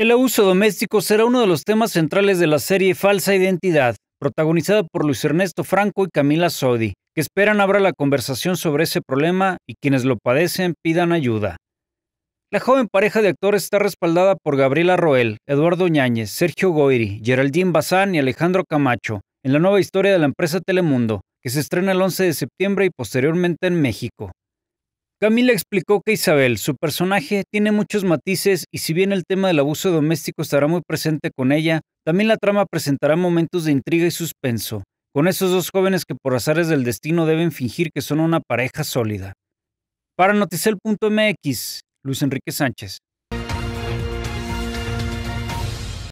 El abuso doméstico será uno de los temas centrales de la serie Falsa Identidad, protagonizada por Luis Ernesto Franco y Camila Sodi, que esperan abra la conversación sobre ese problema y quienes lo padecen pidan ayuda. La joven pareja de actores está respaldada por Gabriela Roel, Eduardo Ñáñez, Sergio Goiri, Geraldine Bazán y Alejandro Camacho, en la nueva historia de la empresa Telemundo, que se estrena el 11 de septiembre y posteriormente en México. Camila explicó que Isabel, su personaje, tiene muchos matices y si bien el tema del abuso doméstico estará muy presente con ella, también la trama presentará momentos de intriga y suspenso, con esos dos jóvenes que por azares del destino deben fingir que son una pareja sólida. Para Noticel.mx, Luis Enrique Sánchez.